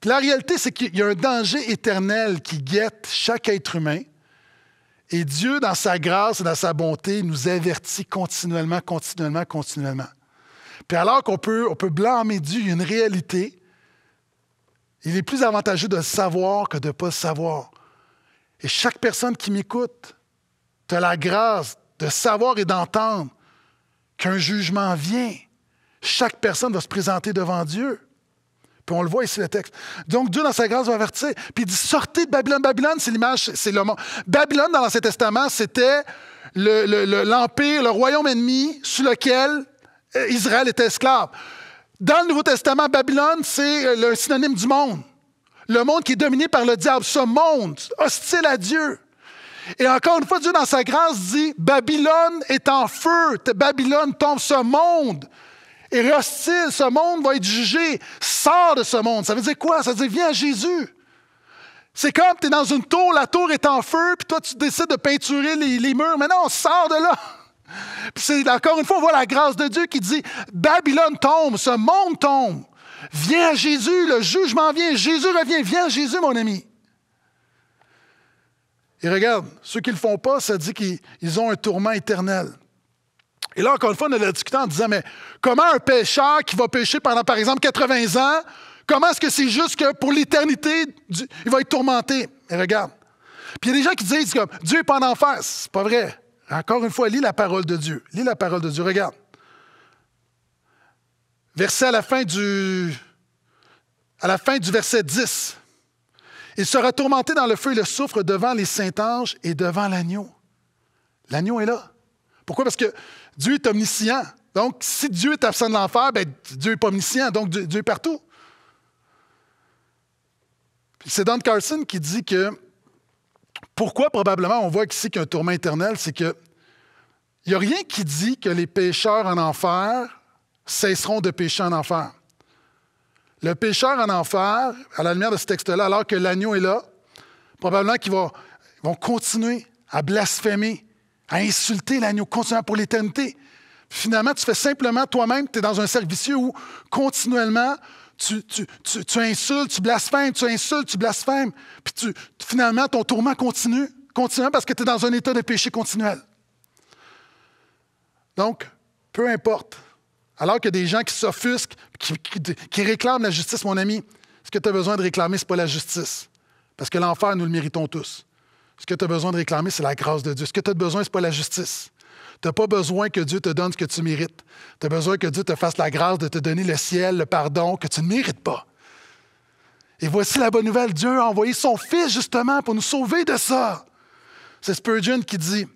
Puis la réalité, c'est qu'il y a un danger éternel qui guette chaque être humain. Et Dieu, dans sa grâce et dans sa bonté, nous avertit continuellement, continuellement, continuellement. Puis alors qu'on peut, on peut blâmer Dieu, il y a une réalité. Il est plus avantageux de le savoir que de ne pas le savoir. Et chaque personne qui m'écoute, tu la grâce de savoir et d'entendre qu'un jugement vient. Chaque personne va se présenter devant Dieu. Puis on le voit ici le texte. Donc Dieu, dans sa grâce, va avertir. Puis il dit Sortez de Babylone. Babylone, c'est l'image, c'est le monde. Babylone, dans l'Ancien Testament, c'était l'empire, le, le royaume ennemi sous lequel euh, Israël était esclave. Dans le Nouveau Testament, Babylone, c'est euh, le synonyme du monde. Le monde qui est dominé par le diable, ce monde hostile à Dieu. Et encore une fois, Dieu dans sa grâce dit, Babylone est en feu, Babylone tombe, ce monde est hostile, ce monde va être jugé, sors de ce monde. Ça veut dire quoi? Ça veut dire viens à Jésus. C'est comme tu es dans une tour, la tour est en feu, puis toi tu décides de peinturer les, murs, mais non, sors de là. Puis c'est encore une fois, on voit la grâce de Dieu qui dit, Babylone tombe, ce monde tombe. Viens à Jésus, le jugement vient, Jésus revient, viens à Jésus, mon ami. Et regarde, ceux qui ne le font pas, ça dit qu'ils ont un tourment éternel. Et là, encore une fois, on a discuté en disant, mais comment un pécheur qui va pécher pendant, par exemple, 80 ans, comment est-ce que c'est juste que pour l'éternité, il va être tourmenté? Et regarde. Puis il y a des gens qui disent comme Dieu n'est pas en enfer. C'est pas vrai. Encore une fois, lis la parole de Dieu. Lis la parole de Dieu. Regarde verset à la fin du, à la fin du verset 10. Il sera tourmenté dans le feu et le soufre devant les saints anges et devant l'agneau. L'agneau est là. Pourquoi? Parce que Dieu est omniscient. Donc, si Dieu est absent de l'enfer, ben, Dieu n'est pas omniscient, donc Dieu, est partout. C'est Don Carson qui dit que pourquoi probablement on voit ici qu'il y a un tourment éternel, c'est que il n'y a rien qui dit que les pécheurs en enfer cesseront de pécher en enfer. Le pécheur en enfer, à la lumière de ce texte-là, alors que l'agneau est là, probablement qu'ils vont, continuer à blasphémer, à insulter l'agneau, continuellement pour l'éternité. Finalement, tu fais simplement toi-même, tu es dans un cercle vicieux où continuellement tu, insultes, tu blasphèmes, tu insultes, tu blasphèmes. Puis finalement, ton tourment continue, continue parce que tu es dans un état de péché continuel. Donc, peu importe alors que des gens qui s'offusquent, qui, réclament la justice, mon ami, ce que tu as besoin de réclamer, ce n'est pas la justice. Parce que l'enfer, nous le méritons tous. Ce que tu as besoin de réclamer, c'est la grâce de Dieu. Ce que tu as besoin, ce n'est pas la justice. Tu n'as pas besoin que Dieu te donne ce que tu mérites. Tu as besoin que Dieu te fasse la grâce de te donner le ciel, le pardon que tu ne mérites pas. Et voici la bonne nouvelle. Dieu a envoyé son Fils justement pour nous sauver de ça. C'est Spurgeon qui dit,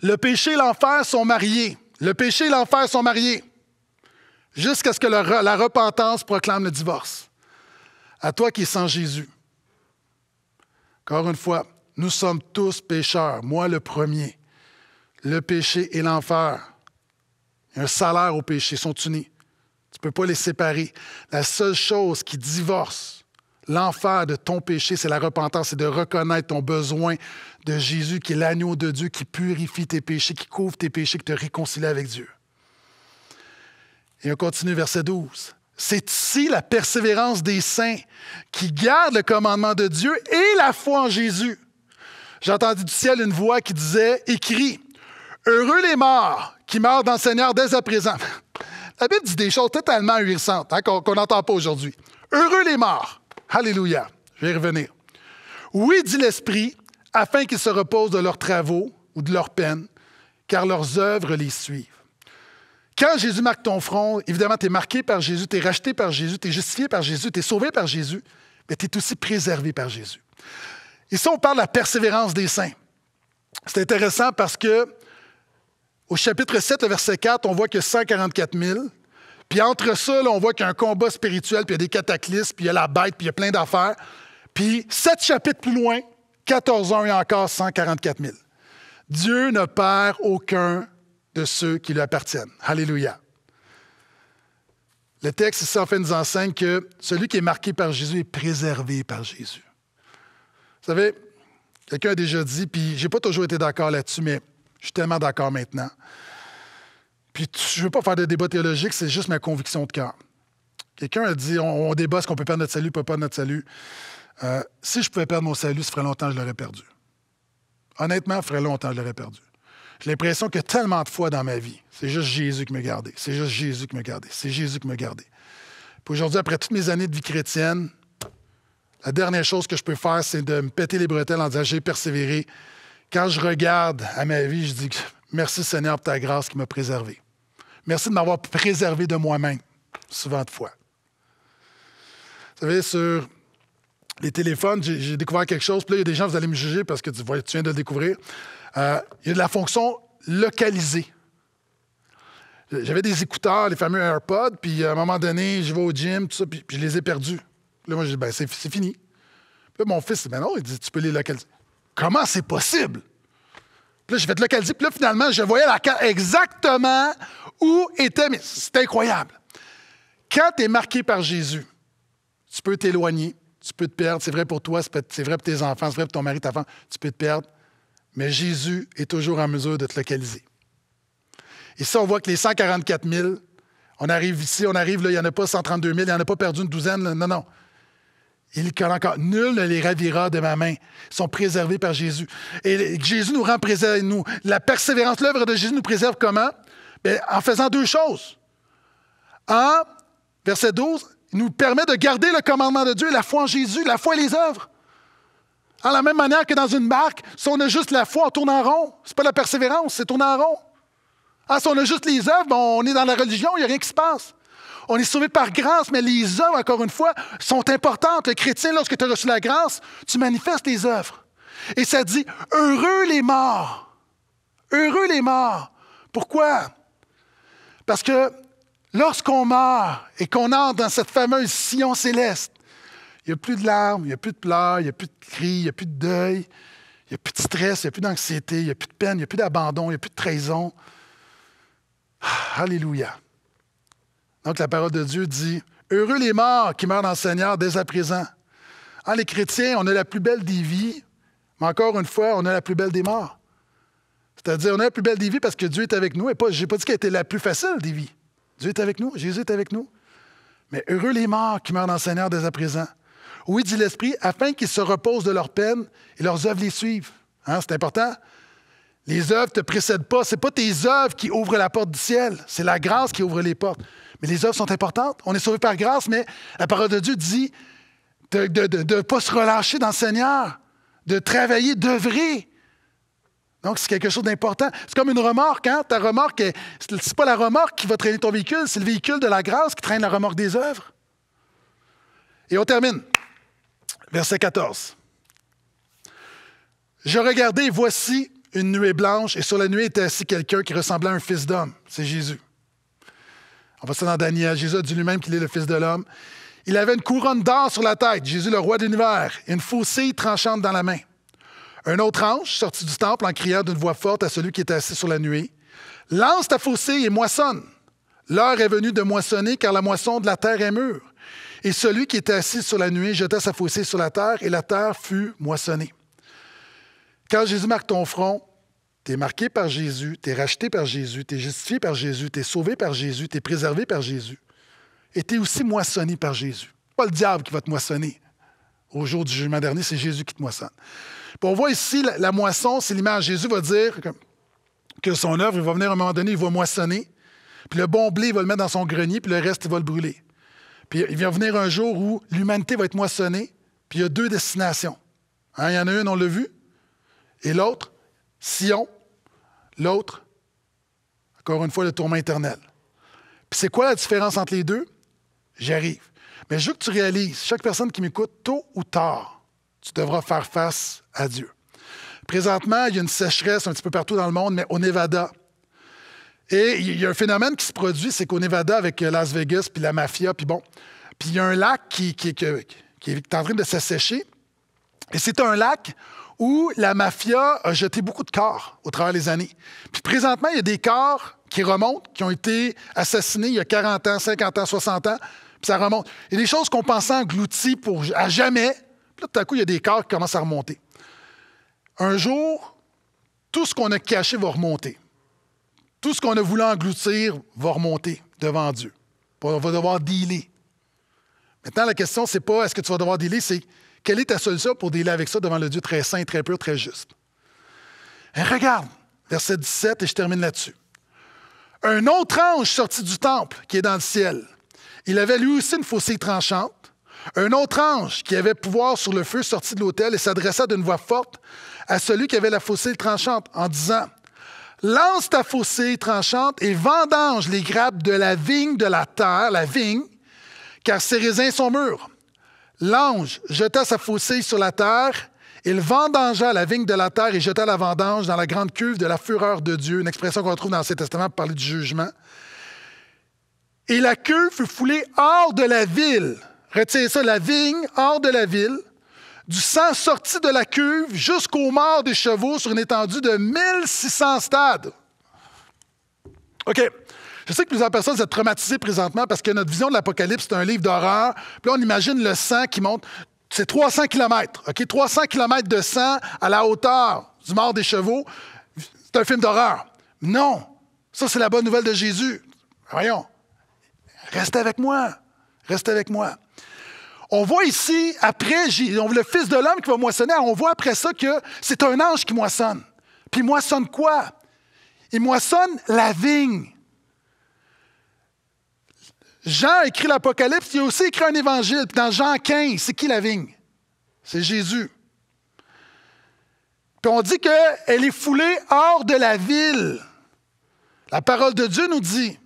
Le péché et l'enfer sont mariés. Le péché et l'enfer sont mariés jusqu'à ce que la, repentance proclame le divorce. À toi qui es sans Jésus. Encore une fois, nous sommes tous pécheurs, moi le premier. Le péché et l'enfer, un salaire au péché, sont unis. Tu ne peux pas les séparer. La seule chose qui divorce L'enfer de ton péché, c'est la repentance, c'est de reconnaître ton besoin de Jésus, qui est l'agneau de Dieu, qui purifie tes péchés, qui couvre tes péchés, qui te réconcilie avec Dieu. Et on continue, verset 12. C'est ici la persévérance des saints qui gardent le commandement de Dieu et la foi en Jésus. J'ai entendu du ciel une voix qui disait, écrit, Heureux les morts qui meurent dans le Seigneur dès à présent. La Bible dit des choses totalement huissantes hein, qu'on n'entend pas aujourd'hui. Heureux les morts. Alléluia. Je vais y revenir. Oui, dit l'Esprit, afin qu'ils se reposent de leurs travaux ou de leurs peines, car leurs œuvres les suivent. Quand Jésus marque ton front, évidemment, tu es marqué par Jésus, tu es racheté par Jésus, tu es justifié par Jésus, tu es sauvé par Jésus, mais tu es aussi préservé par Jésus. Ici, on parle de la persévérance des saints. C'est intéressant parce que au chapitre 7, verset 4, on voit que 144 000 puis entre ça, on voit qu'il y a un combat spirituel, puis il y a des cataclysmes, puis il y a la bête, puis il y a plein d'affaires. Puis sept chapitres plus loin, 14 ans et encore 144 000. Dieu ne perd aucun de ceux qui lui appartiennent. Alléluia. Le texte ici en fait nous enseigne que celui qui est marqué par Jésus est préservé par Jésus. Vous savez, quelqu'un a déjà dit, puis j'ai pas toujours été d'accord là-dessus, mais je suis tellement d'accord maintenant. Puis je veux pas faire de débat théologique, c'est juste ma conviction de cœur. Quelqu'un a dit on, débat, ce qu'on peut perdre notre salut, on peut perdre notre salut. Euh, si je pouvais perdre mon salut, ça ferait longtemps que je l'aurais perdu. Honnêtement, ça ferait longtemps que je l'aurais perdu. J'ai l'impression que tellement de fois dans ma vie, c'est juste Jésus qui m'a gardé. C'est juste Jésus qui m'a gardé. C'est Jésus qui m'a gardé. Puis aujourd'hui, après toutes mes années de vie chrétienne, la dernière chose que je peux faire, c'est de me péter les bretelles en disant j'ai persévéré. Quand je regarde à ma vie, je dis merci Seigneur pour ta grâce qui m'a préservé. Merci de m'avoir préservé de moi-même, souvent de fois. Vous savez, sur les téléphones, j'ai découvert quelque chose. Puis là, il y a des gens, vous allez me juger parce que tu, viens de le découvrir. Euh, il y a de la fonction localisée. J'avais des écouteurs, les fameux AirPods, puis à un moment donné, je vais au gym, tout ça, puis, je les ai perdus. Là, moi, je dis, ben, c'est fini. Puis mon fils, ben non, il dit, tu peux les localiser. Comment c'est possible? Puis là, vais te localiser. Puis là, finalement, je voyais la carte exactement où était. Mais c'est incroyable. Quand tu es marqué par Jésus, tu peux t'éloigner, tu peux te perdre. C'est vrai pour toi, c'est vrai pour tes enfants, c'est vrai pour ton mari, ta femme. Tu peux te perdre. Mais Jésus est toujours en mesure de te localiser. Et ça, on voit que les 144 000, on arrive ici, on arrive là, il n'y en a pas 132 000, il n'y en a pas perdu une douzaine. Non, non. Il colle encore. Nul ne les ravira de ma main. Ils sont préservés par Jésus. Et Jésus nous rend préservés. Nous, la persévérance, l'œuvre de Jésus nous préserve comment? Ben, en faisant deux choses. Un, verset 12, il nous permet de garder le commandement de Dieu, la foi en Jésus, la foi et les œuvres. En la même manière que dans une barque, si on a juste la foi, on tourne en rond. C'est pas la persévérance, c'est tourner en rond. Ah, si on a juste les œuvres, ben, on est dans la religion, il n'y a rien qui se passe. On est sauvé par grâce, mais les œuvres, encore une fois, sont importantes. Le chrétien, lorsque tu as reçu la grâce, tu manifestes les œuvres. Et ça dit, heureux les morts. Heureux les morts. Pourquoi? Parce que lorsqu'on meurt et qu'on entre dans cette fameuse sillon céleste, il n'y a plus de larmes, il n'y a plus de pleurs, il n'y a plus de cris, il n'y a plus de deuil, il n'y a plus de stress, il n'y a plus d'anxiété, il n'y a plus de peine, il n'y a plus d'abandon, il n'y a plus de trahison. Ah, Alléluia. Donc la parole de Dieu dit, Heureux les morts qui meurent dans le Seigneur dès à présent. Ah, les chrétiens, on a la plus belle des vies, mais encore une fois, on a la plus belle des morts. C'est-à-dire, on a la plus belle des vies parce que Dieu est avec nous. Et pas, j'ai pas dit qu'elle était la plus facile des vies. Dieu est avec nous, Jésus est avec nous. Mais heureux les morts qui meurent dans le Seigneur dès à présent. Oui, dit l'Esprit, afin qu'ils se reposent de leur peine et leurs œuvres les suivent. Hein, c'est important. Les œuvres ne te précèdent pas. Ce n'est pas tes œuvres qui ouvrent la porte du ciel. C'est la grâce qui ouvre les portes. Mais les œuvres sont importantes. On est sauvé par grâce, mais la parole de Dieu dit de ne pas se relâcher dans le Seigneur, de travailler, d'œuvrer. Donc, c'est quelque chose d'important. C'est comme une remorque, hein? Ta remorque, c'est pas la remorque qui va traîner ton véhicule, c'est le véhicule de la grâce qui traîne la remorque des œuvres. Et on termine. Verset 14. Je regardais, voici une nuée blanche, et sur la nuée était assis quelqu'un qui ressemblait à un fils d'homme. C'est Jésus. On va ça dans Daniel. Jésus a dit lui-même qu'il est le Fils de l'homme. Il avait une couronne d'or sur la tête, Jésus le roi de l'univers, et une faucille tranchante dans la main. Un autre ange sortit du temple en criant d'une voix forte à celui qui était assis sur la nuée. Lance ta faucille et moissonne. L'heure est venue de moissonner, car la moisson de la terre est mûre. Et celui qui était assis sur la nuée jeta sa faucille sur la terre, et la terre fut moissonnée. Quand Jésus marque ton front, tu es marqué par Jésus, tu es racheté par Jésus, tu es justifié par Jésus, tu es sauvé par Jésus, tu es préservé par Jésus. Et tu es aussi moissonné par Jésus. Pas le diable qui va te moissonner. Au jour du jugement dernier, c'est Jésus qui te moissonne. Puis on voit ici la, moisson, c'est l'image. Jésus va dire que, son œuvre, il va venir à un moment donné, il va moissonner. Puis le bon blé, il va le mettre dans son grenier, puis le reste, il va le brûler. Puis il vient venir un jour où l'humanité va être moissonnée, puis il y a deux destinations. Hein, il y en a une, on l'a vu, et l'autre, Sion, l'autre, encore une fois, le tourment éternel. Puis c'est quoi la différence entre les deux? J'arrive. Mais je veux que tu réalises, chaque personne qui m'écoute, tôt ou tard, tu devras faire face à Dieu. Présentement, il y a une sécheresse un petit peu partout dans le monde, mais au Nevada. Et il y a un phénomène qui se produit, c'est qu'au Nevada, avec euh, Las Vegas, puis la mafia, puis bon, puis il y a un lac qui, qui est en train de s'assécher. Et c'est un lac où la mafia a jeté beaucoup de corps au travers des années. Puis présentement, il y a des corps qui remontent, qui ont été assassinés il y a 40 ans, 50 ans, 60 ans, puis ça remonte. Il y a des choses qu'on pensait englouties pour, à jamais, puis là, tout à coup, il y a des corps qui commencent à remonter. Un jour, tout ce qu'on a caché va remonter. Tout ce qu'on a voulu engloutir va remonter devant Dieu. On va devoir dealer. Maintenant, la question, c'est pas est-ce que tu vas devoir dealer, c'est quelle est ta solution pour délire avec ça devant le Dieu très saint, très pur, très juste? Et eh, regarde, verset 17, et je termine là-dessus. Un autre ange sorti du temple qui est dans le ciel. Il avait lui aussi une faucille tranchante. Un autre ange qui avait pouvoir sur le feu sortit de l'autel et s'adressa d'une voix forte à celui qui avait la faucille tranchante en disant Lance ta faucille tranchante et vendange les grappes de la vigne de la terre, la vigne, car ses raisins sont mûrs. L'ange jeta sa faucille sur la terre, il vendangea la vigne de la terre et jeta la vendange dans la grande cuve de la fureur de Dieu, une expression qu'on retrouve dans l'Ancien Testament pour parler du jugement. Et la cuve fut foulée hors de la ville. Retirez ça, la vigne hors de la ville. Du sang sorti de la cuve jusqu'au morts des chevaux sur une étendue de 1600 stades. OK. Je sais que plusieurs personnes sont traumatisées présentement parce que notre vision de l'Apocalypse, c'est un livre d'horreur. Puis là, on imagine le sang qui monte. C'est 300 kilomètres, OK? 300 km de sang à la hauteur du mort des chevaux. C'est un film d'horreur. Non! Ça, c'est la bonne nouvelle de Jésus. Voyons. Restez avec moi. Restez avec moi. On voit ici, après, le Fils de l'homme qui va moissonner, on voit après ça que c'est un ange qui moissonne. Puis il moissonne quoi? Il moissonne la vigne. Jean écrit l'Apocalypse, il a aussi écrit un évangile. Puis dans Jean 15, c'est qui la vigne? C'est Jésus. Puis on dit qu'elle est foulée hors de la ville. La parole de Dieu nous dit,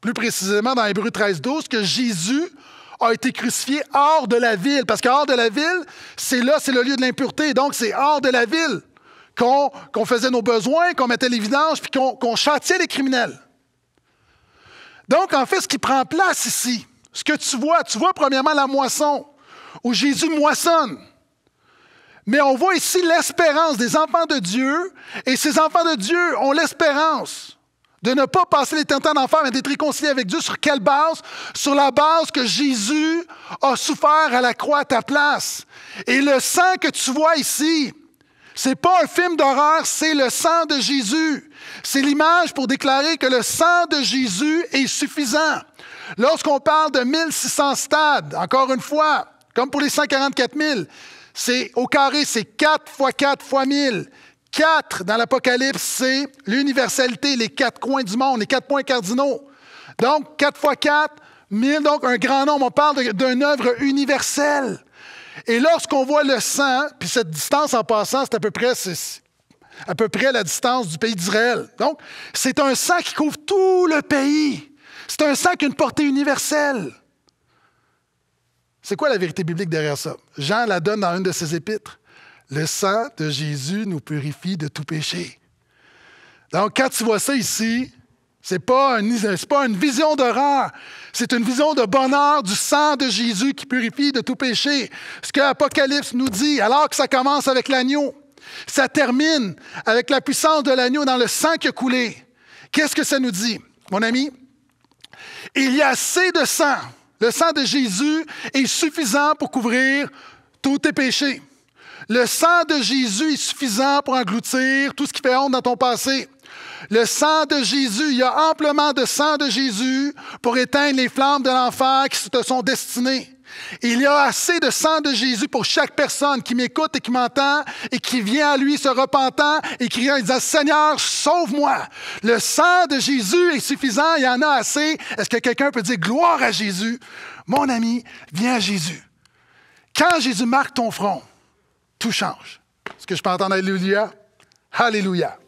plus précisément dans Hébreu 13, 12, que Jésus a été crucifié hors de la ville. Parce que hors de la ville, c'est là, c'est le lieu de l'impureté. Donc, c'est hors de la ville qu'on faisait nos besoins, qu'on mettait les vidanges puis qu'on châtiait les criminels. Donc, en fait, ce qui prend place ici, ce que tu vois, tu vois premièrement la moisson, où Jésus moissonne. Mais on voit ici l'espérance des enfants de Dieu, et ces enfants de Dieu ont l'espérance de ne pas passer les temps d'enfer, mais d'être réconciliés avec Dieu. Sur quelle base? Sur la base que Jésus a souffert à la croix à ta place. Et le sang que tu vois ici, c'est pas un film d'horreur, c'est le sang de Jésus. C'est l'image pour déclarer que le sang de Jésus est suffisant. Lorsqu'on parle de 1600 stades, encore une fois, comme pour les 144 000, c'est au carré, c'est 4 fois 4 fois 1000. 4 dans l'Apocalypse, c'est l'universalité, les quatre coins du monde, les quatre points cardinaux. Donc, 4 fois 4, 1000, donc un grand nombre. On parle d'une œuvre universelle. Et lorsqu'on voit le sang, puis cette distance en passant, c'est à peu près, c'est à peu près à la distance du pays d'Israël. Donc, c'est un sang qui couvre tout le pays. C'est un sang qui a une portée universelle. C'est quoi la vérité biblique derrière ça? Jean la donne dans une de ses épîtres. Le sang de Jésus nous purifie de tout péché. Donc, quand tu vois ça ici, ce n'est pas une vision d'horreur, c'est une vision de bonheur du sang de Jésus qui purifie de tout péché. Ce que l'Apocalypse nous dit, alors que ça commence avec l'agneau. Ça termine avec la puissance de l'agneau dans le sang qui a coulé. Qu'est-ce que ça nous dit, mon ami? Il y a assez de sang. Le sang de Jésus est suffisant pour couvrir tous tes péchés. Le sang de Jésus est suffisant pour engloutir tout ce qui fait honte dans ton passé. Le sang de Jésus, il y a amplement de sang de Jésus pour éteindre les flammes de l'enfer qui te sont destinées. Il y a assez de sang de Jésus pour chaque personne qui m'écoute et qui m'entend et qui vient à lui se repentant et criant et disant Seigneur, sauve-moi. Le sang de Jésus est suffisant, il y en a assez. Est-ce que quelqu'un peut dire gloire à Jésus? Mon ami, viens à Jésus. Quand Jésus marque ton front, tout change. Est-ce que je peux entendre Alléluia? Alléluia.